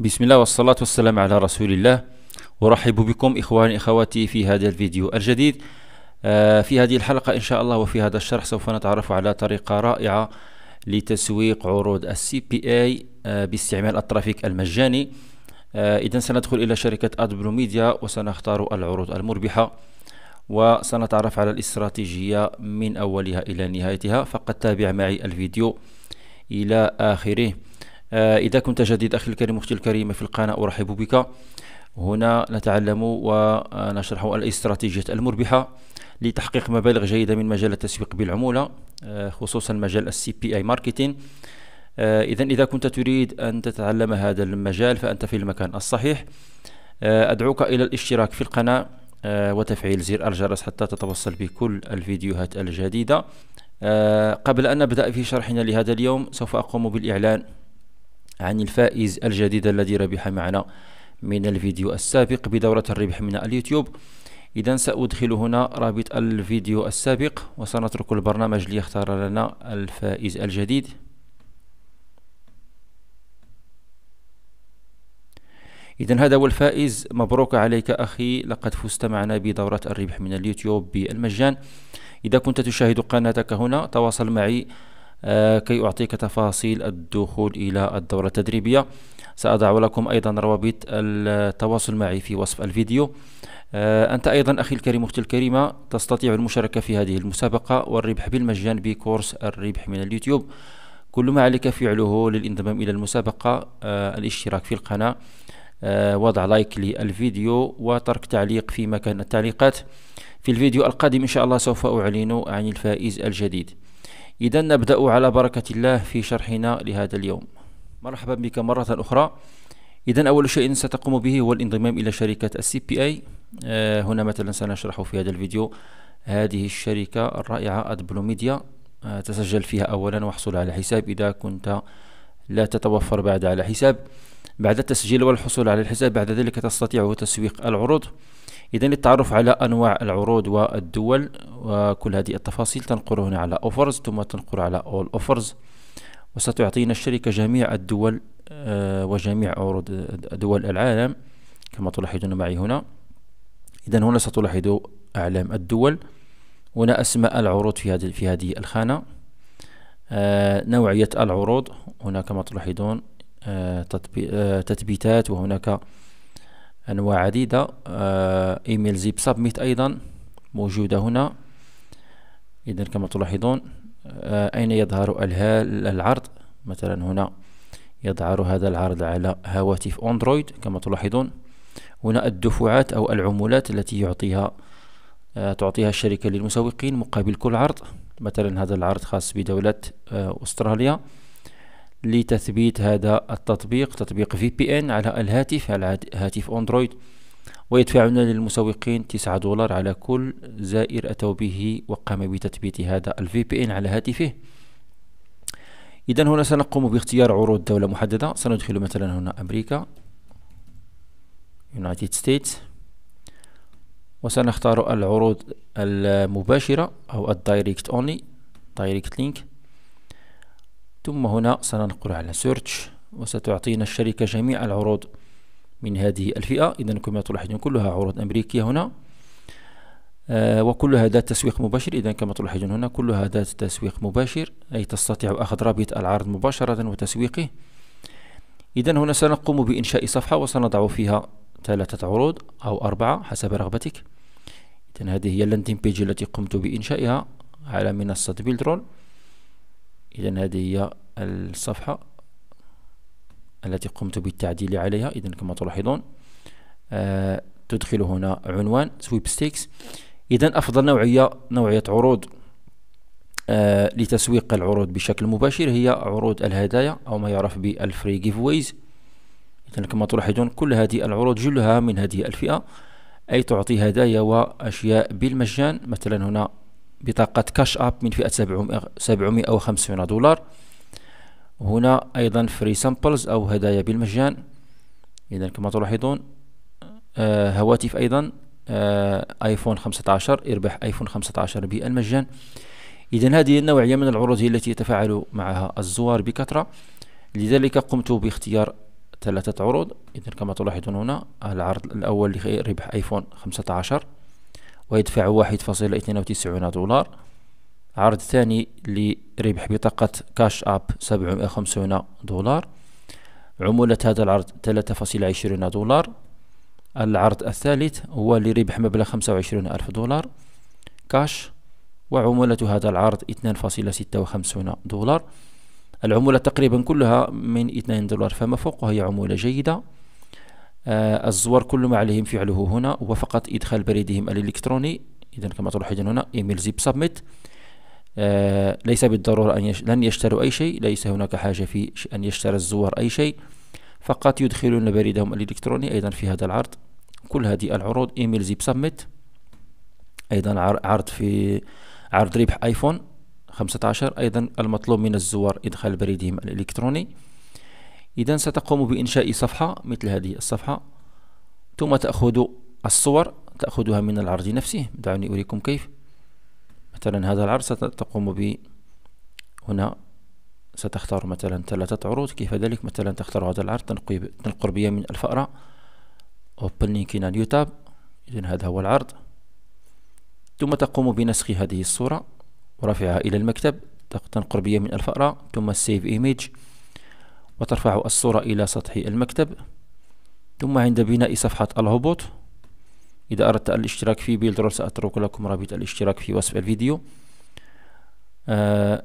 بسم الله والصلاة والسلام على رسول الله أرحب بكم إخواني إخواتي في هذا الفيديو الجديد في هذه الحلقة إن شاء الله وفي هذا الشرح سوف نتعرف على طريقة رائعة لتسويق عروض السي بي اي باستعمال الترافيك المجاني إذا سندخل إلى شركة أدبلو ميديا وسنختار العروض المربحة وسنتعرف على الاستراتيجية من أولها إلى نهايتها فقد تابع معي الفيديو إلى آخره آه، إذا كنت جديد أخي الكريم أختي الكريمة في القناة أرحب بك هنا نتعلم ونشرح الاستراتيجية المربحة لتحقيق مبالغ جيدة من مجال التسويق بالعمولة آه، خصوصا مجال السي بي اي ماركتين إذا إذا كنت تريد أن تتعلم هذا المجال فأنت في المكان الصحيح آه، أدعوك إلى الاشتراك في القناة وتفعيل زر الجرس حتى تتوصل بكل الفيديوهات الجديدة قبل أن نبدأ في شرحنا لهذا اليوم سوف أقوم بالإعلان عن الفائز الجديد الذي ربح معنا من الفيديو السابق بدورة الربح من اليوتيوب إذا سأدخل هنا رابط الفيديو السابق وسنترك البرنامج ليختار لنا الفائز الجديد إذا هذا هو الفائز مبروك عليك أخي لقد فزت معنا بدورة الربح من اليوتيوب بالمجان إذا كنت تشاهد قناتك هنا تواصل معي آه، كي أعطيك تفاصيل الدخول إلى الدورة التدريبية سأضع لكم أيضا روابط التواصل معي في وصف الفيديو آه، أنت أيضا أخي الكريم أختي الكريمة تستطيع المشاركة في هذه المسابقة والربح بالمجان بكورس الربح من اليوتيوب كل ما عليك فعله للانضمام إلى المسابقة آه، الاشتراك في القناة وضع لايك للفيديو وترك تعليق في مكان التعليقات في الفيديو القادم إن شاء الله سوف أعلن عن الفائز الجديد إذا نبدأ على بركة الله في شرحنا لهذا اليوم مرحبا بك مرة أخرى إذا أول شيء ستقوم به هو الانضمام إلى شركة السي بي أي آه، هنا مثلا سنشرح في هذا الفيديو هذه الشركة الرائعة أدبلو ميديا آه، تسجل فيها أولا واحصل على حساب إذا كنت لا تتوفر بعد على حساب بعد التسجيل والحصول على الحساب بعد ذلك تستطيع تسويق العروض إذا للتعرف على أنواع العروض والدول وكل هذه التفاصيل تنقر هنا على offers ثم تنقر على all offers وستعطينا الشركة جميع الدول آه، وجميع عروض دول العالم كما تلاحظون معي هنا إذا هنا ستلاحظ أعلام الدول هنا أسماء العروض في هذه في هذه الخانة آه، نوعية العروض هنا كما تلاحظون آه، تثبيتات وهناك أنواع عديدة آه، إيميل زيب سبميت أيضا موجودة هنا إذا كما تلاحظون آه، أين يظهر العرض مثلا هنا يظهر هذا العرض على هواتف أندرويد كما تلاحظون هنا الدفعات أو العمولات التي يعطيها آه، تعطيها الشركة للمسوقين مقابل كل عرض مثلا هذا العرض خاص بدولة أستراليا لتثبيت هذا التطبيق تطبيق في بي ان على الهاتف على هاتف اندرويد ويدفعون للمسوقين تسعة دولار على كل زائر أتوا به وقام بتثبيت هذا الفي بي ان على هاتفه إذا هنا سنقوم باختيار عروض دولة محددة سندخل مثلا هنا أمريكا يونايتد ستيتس وسنختار العروض المباشرة أو الدايركت أونلي دايركت لينك ثم هنا سننقل على سيرتش وستعطينا الشركة جميع العروض من هذه الفئة إذا كما تلاحظون كلها عروض أمريكية هنا آه وكلها ذات تسويق مباشر إذا كما تلاحظون هنا كلها ذات تسويق مباشر أي تستطيع أخذ رابط العرض مباشرة وتسويقه إذا هنا سنقوم بإنشاء صفحة وسنضع فيها ثلاثة عروض أو أربعة حسب رغبتك إذا هذه هي اللاندين بيج التي قمت بإنشائها على منصة بيلدرون إذا هذه هي الصفحة التي قمت بالتعديل عليها إذا كما تلاحظون آه تدخل هنا عنوان سويب ستيكس إذا أفضل نوعية نوعية عروض آه لتسويق العروض بشكل مباشر هي عروض الهدايا أو ما يعرف بالفري جيف ويز إذا كما تلاحظون كل هذه العروض جلها من هذه الفئة أي تعطي هدايا وأشياء بالمجان مثلا هنا بطاقة كاش أب من فئة 750 دولار هنا أيضا فري سامبلز أو هدايا بالمجان إذا كما تلاحظون آه هواتف أيضا آه ايفون 15 اربح ايفون 15 بالمجان إذا هذه النوعية من العروض هي التي يتفاعل معها الزوار بكثرة لذلك قمت باختيار ثلاثة عروض إذا كما تلاحظون هنا العرض الأول لربح ايفون 15 ويدفع 1.92 دولار عرض ثاني لربح بطاقة كاش أب 750 دولار عمولة هذا العرض 3.20 دولار العرض الثالث هو لربح مبلغ 25 ألف دولار كاش وعمولة هذا العرض 2.56 دولار العمولة تقريبا كلها من 2 دولار فما فوق وهي عمولة جيدة آه، الزوار كل ما عليهم فعله هنا هو فقط إدخال بريدهم الإلكتروني إذا كما تلاحظون هنا إيميل زيب سبميت آه ليس بالضرورة أن يش... لن يشتروا أي شيء ليس هناك حاجة في أن يشتري الزوار أي شيء فقط يدخلون بريدهم الإلكتروني أيضا في هذا العرض كل هذه العروض إيميل زيب سبميت أيضا عرض في عرض ربح آيفون 15 أيضا المطلوب من الزوار إدخال بريدهم الإلكتروني إذا ستقوم بإنشاء صفحة مثل هذه الصفحة ثم تأخذ الصور تأخذها من العرض نفسه دعوني أريكم كيف مثلا هذا العرض ستقوم ب هنا ستختار مثلا ثلاثة عروض كيف ذلك مثلا تختار هذا العرض تنقر بي من الفأرة Open Link in a new tab هذا هو العرض ثم تقوم بنسخ هذه الصورة ورفعها إلى المكتب تنقر بي من الفأرة ثم Save Image وترفع الصورة إلى سطح المكتب ثم عند بناء صفحة الهبوط إذا أردت الاشتراك في بيلدرول سأترك لكم رابط الاشتراك في وصف الفيديو آه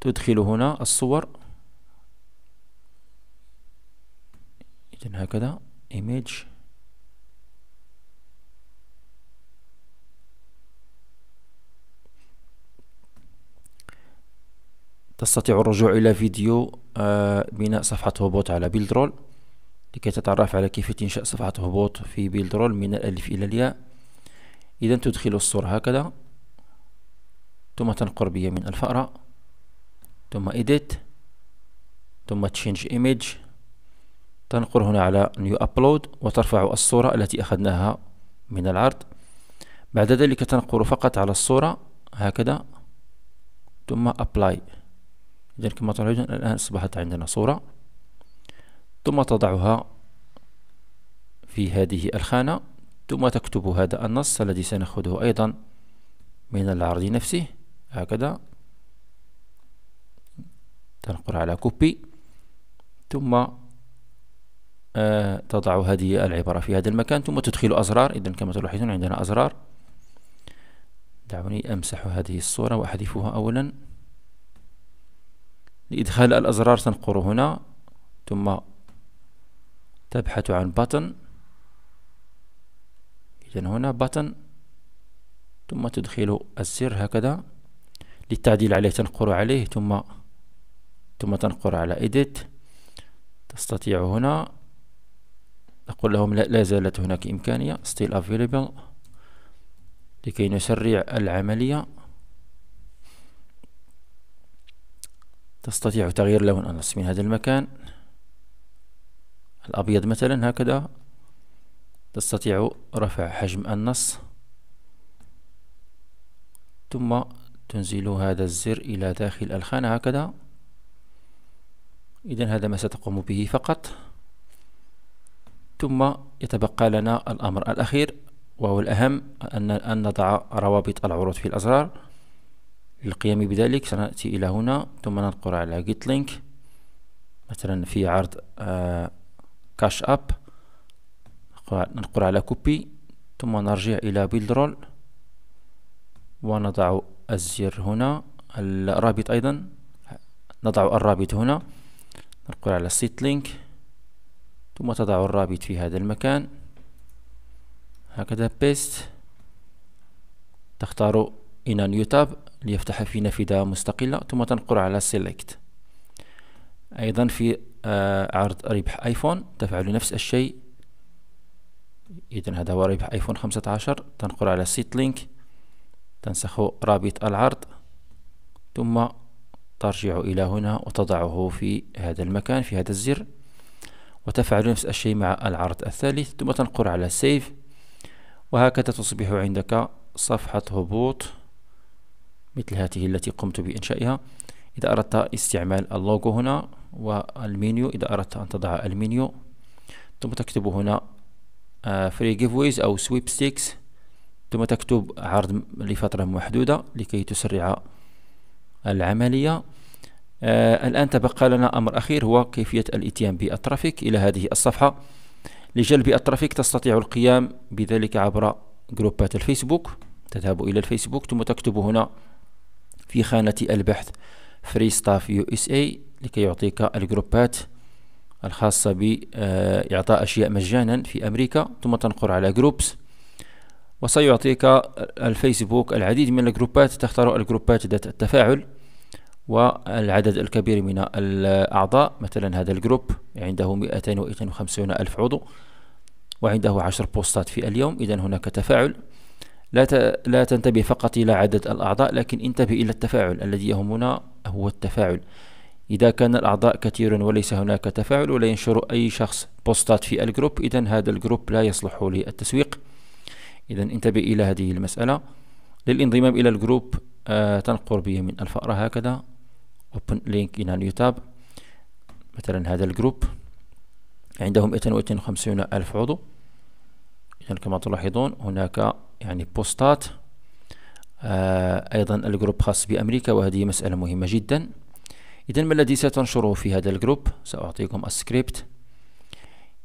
تدخل هنا الصور إذن هكذا image تستطيع الرجوع إلى فيديو آه، بناء صفحة هبوط على بيلدرول لكي تتعرف على كيفية إنشاء صفحة هبوط في بيلدرول من الألف إلى الياء إذا تدخل الصورة هكذا ثم تنقر بيمين الفأرة ثم إيديت ثم تشينج إيميج تنقر هنا على نيو أبلود وترفع الصورة التي أخذناها من العرض بعد ذلك تنقر فقط على الصورة هكذا ثم أبلاي إذا كما تلاحظون الآن أصبحت عندنا صورة ثم تضعها في هذه الخانة ثم تكتب هذا النص الذي سنأخذه أيضا من العرض نفسه هكذا تنقر على كوبي ثم آه تضع هذه العبارة في هذا المكان ثم تدخل أزرار إذا كما تلاحظون عندنا أزرار دعوني أمسح هذه الصورة وأحذفها أولا لإدخال الأزرار سنقر هنا ثم تبحث عن button إذا هنا button ثم تدخل السر هكذا للتعديل عليه تنقر عليه ثم ثم تنقر على edit تستطيع هنا نقول لهم لا زالت هناك إمكانية still available لكي نسرع العملية تستطيع تغيير لون النص من هذا المكان الأبيض مثلا هكذا تستطيع رفع حجم النص ثم تنزل هذا الزر إلى داخل الخانة هكذا إذا هذا ما ستقوم به فقط ثم يتبقى لنا الأمر الأخير وهو الأهم أن نضع روابط العروض في الأزرار للقيام بذلك سنأتي إلى هنا ثم ننقر على جيت لينك مثلا في عرض كاش آه، أب ننقر على كوبي ثم نرجع إلى بيلد رول ونضع الزر هنا الرابط أيضا نضع الرابط هنا ننقر على سيت لينك ثم تضع الرابط في هذا المكان هكذا بيست تختار إن نيو تاب ليفتح في نافذة مستقلة ثم تنقر على select أيضا في آه، عرض ربح آيفون تفعل نفس الشيء إذا هذا هو ربح آيفون 15 تنقر على سيت لينك تنسخ رابط العرض ثم ترجع إلى هنا وتضعه في هذا المكان في هذا الزر وتفعل نفس الشيء مع العرض الثالث ثم تنقر على سيف وهكذا تصبح عندك صفحة هبوط مثل هذه التي قمت بإنشائها إذا أردت استعمال اللوجو هنا والمنيو إذا أردت أن تضع المنيو ثم تكتب هنا فري آه، ويز أو سويب ستيكس ثم تكتب عرض لفترة محدودة لكي تسرع العملية آه الآن تبقى لنا أمر أخير هو كيفية الإتيان بالترافيك إلى هذه الصفحة لجلب الترافيك تستطيع القيام بذلك عبر جروبات الفيسبوك تذهب إلى الفيسبوك ثم تكتب هنا في خانة البحث فريستاف يو اس اي لكي يعطيك الجروبات الخاصة بإعطاء أشياء مجانا في أمريكا ثم تنقر على جروبس وسيعطيك الفيسبوك العديد من الجروبات تختار الجروبات ذات التفاعل والعدد الكبير من الأعضاء مثلا هذا الجروب عنده 252 ألف عضو وعنده 10 بوستات في اليوم إذا هناك تفاعل لا لا تنتبه فقط إلى عدد الأعضاء لكن انتبه إلى التفاعل الذي يهمنا هو التفاعل إذا كان الأعضاء كثير وليس هناك تفاعل ولا ينشر أي شخص بوستات في الجروب إذا هذا الجروب لا يصلح للتسويق إذا انتبه إلى هذه المسألة للانضمام إلى الجروب آه تنقر من الفأرة هكذا open link in a new مثلا هذا الجروب عندهم 252 ألف عضو إذا كما تلاحظون هناك يعني بوستات آه، أيضا الجروب خاص بأمريكا وهذه مسألة مهمة جدا إذا ما الذي ستنشره في هذا الجروب سأعطيكم السكريبت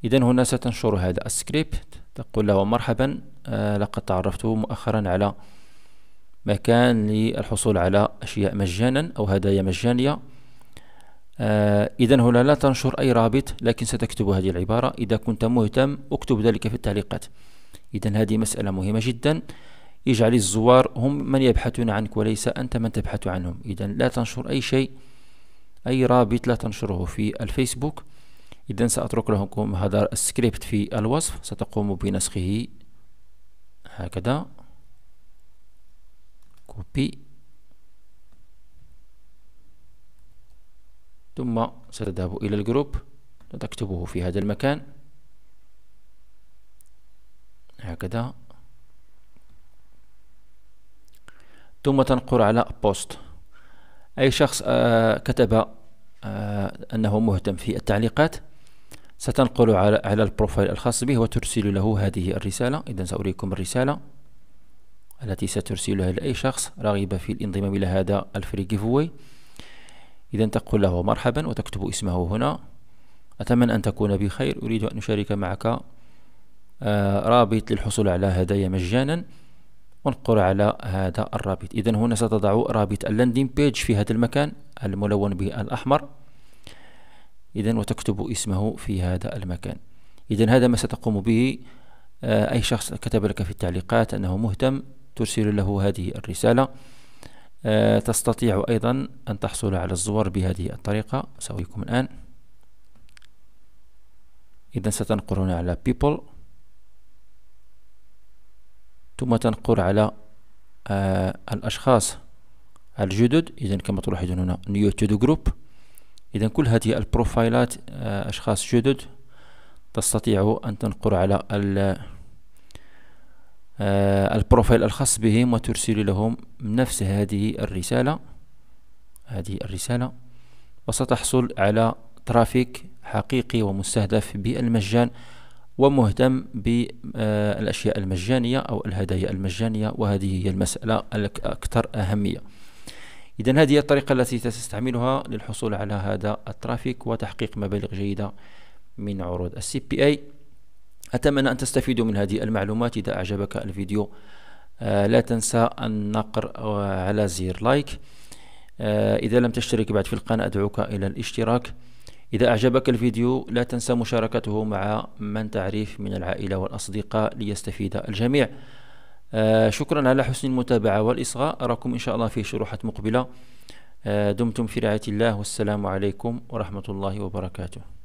إذا هنا ستنشر هذا السكريبت تقول له مرحبا آه، لقد تعرفت مؤخرا على مكان للحصول على أشياء مجانا أو هدايا مجانية آه إذا هنا لا تنشر أي رابط لكن ستكتب هذه العبارة إذا كنت مهتم اكتب ذلك في التعليقات إذا هذه مسألة مهمة جدا اجعل الزوار هم من يبحثون عنك وليس أنت من تبحث عنهم إذا لا تنشر أي شيء أي رابط لا تنشره في الفيسبوك إذا سأترك لكم هذا السكريبت في الوصف ستقوم بنسخه هكذا كوبي ثم ستذهب إلى الجروب وتكتبه في هذا المكان هكذا ثم تنقر على بوست أي شخص آه، كتب آه، أنه مهتم في التعليقات ستنقل على على البروفايل الخاص به وترسل له هذه الرسالة إذا سأريكم الرسالة التي سترسلها لأي شخص رغب في الانضمام إلى هذا الفري جيفوي إذا تقول له مرحبا وتكتب اسمه هنا أتمنى أن تكون بخير أريد أن أشارك معك آه، رابط للحصول على هدايا مجانا وانقر على هذا الرابط إذا هنا ستضع رابط اللاندين بيج في هذا المكان الملون بالأحمر إذا وتكتب اسمه في هذا المكان إذا هذا ما ستقوم به آه، أي شخص كتب لك في التعليقات أنه مهتم ترسل له هذه الرسالة آه، تستطيع أيضا أن تحصل على الزوار بهذه الطريقة سأريكم الآن إذا ستنقر هنا على people ثم تنقر على آه الأشخاص الجدد إذا كما تلاحظون هنا نيو تو جروب إذا كل هذه البروفايلات آه أشخاص جدد تستطيع أن تنقر على ال آه، البروفايل الخاص بهم وترسل لهم نفس هذه الرسالة هذه الرسالة وستحصل على ترافيك حقيقي ومستهدف بالمجان ومهتم بالأشياء المجانية أو الهدايا المجانية وهذه هي المسألة الأكثر أهمية إذا هذه هي الطريقة التي تستعملها للحصول على هذا الترافيك وتحقيق مبالغ جيدة من عروض السي بي اي أتمنى أن تستفيدوا من هذه المعلومات إذا أعجبك الفيديو آه، لا تنسى النقر آه، على زر لايك آه، إذا لم تشترك بعد في القناة أدعوك إلى الاشتراك إذا أعجبك الفيديو لا تنسى مشاركته مع من تعرف من العائلة والأصدقاء ليستفيد الجميع آه، شكرا على حسن المتابعة والإصغاء أراكم إن شاء الله في شروحة مقبلة آه، دمتم في رعاية الله والسلام عليكم ورحمة الله وبركاته